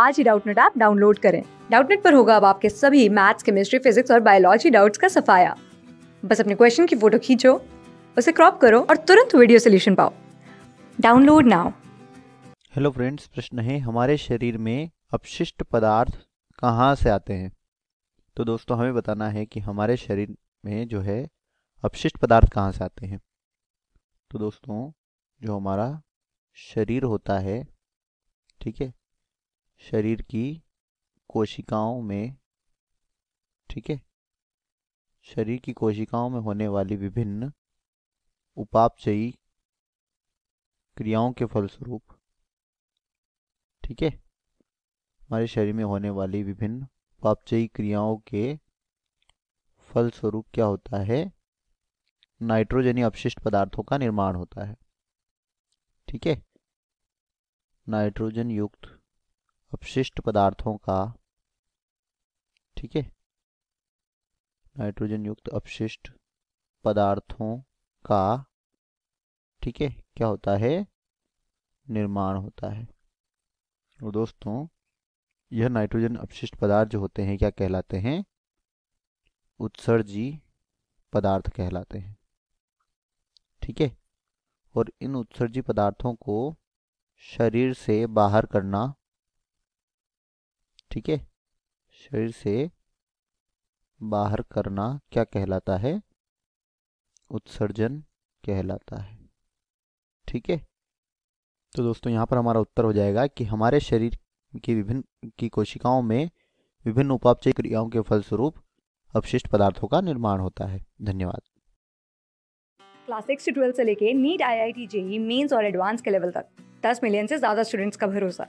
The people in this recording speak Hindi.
आज ही डाउटनेट ऐप डाउनलोड करें डाउटनेट पर होगा अब आपके सभी मैथ्स केमिस्ट्री फिजिक्स और बायोलॉजी डाउट्स का सफाया बस अपने क्वेश्चन की फोटो खींचो उसे क्रॉप करो और तुरंत वीडियो सोल्यूशन पाओ डाउनलोड नाउ हेलो फ्रेंड्स प्रश्न है हमारे शरीर में अपशिष्ट पदार्थ कहाँ से आते हैं तो दोस्तों हमें बताना है कि हमारे शरीर में जो है अपशिष्ट पदार्थ कहाँ से आते हैं तो दोस्तों जो हमारा शरीर होता है ठीक है शरीर की कोशिकाओं में ठीक है शरीर की कोशिकाओं में होने वाली विभिन्न उपापचयी क्रियाओं के फलस्वरूप ठीक है हमारे शरीर में होने वाली विभिन्न उपापचयी क्रियाओं के फलस्वरूप क्या होता है नाइट्रोजनी अपशिष्ट पदार्थों का निर्माण होता है ठीक है नाइट्रोजन युक्त अपशिष्ट पदार्थों का ठीक है नाइट्रोजन युक्त अपशिष्ट पदार्थों का ठीक है क्या होता है निर्माण होता है और दोस्तों यह नाइट्रोजन अपशिष्ट पदार्थ जो होते हैं क्या कहलाते हैं उत्सर्जी पदार्थ कहलाते हैं ठीक है और इन उत्सर्जी पदार्थों को शरीर से बाहर करना ठीक है शरीर से बाहर करना क्या कहलाता है उत्सर्जन कहलाता है ठीक है तो दोस्तों यहाँ पर हमारा उत्तर हो जाएगा कि हमारे शरीर की विभिन्न की कोशिकाओं में विभिन्न उपापचय क्रियाओं के फलस्वरूप अपशिष्ट पदार्थों का निर्माण होता है धन्यवाद क्लास सिक्स से ट्वेल्थ से लेके NEET I I T JEE mains और एडवांस के लेवल तक दस मिलियन से ज्यादा स्टूडेंट्स का भरोसा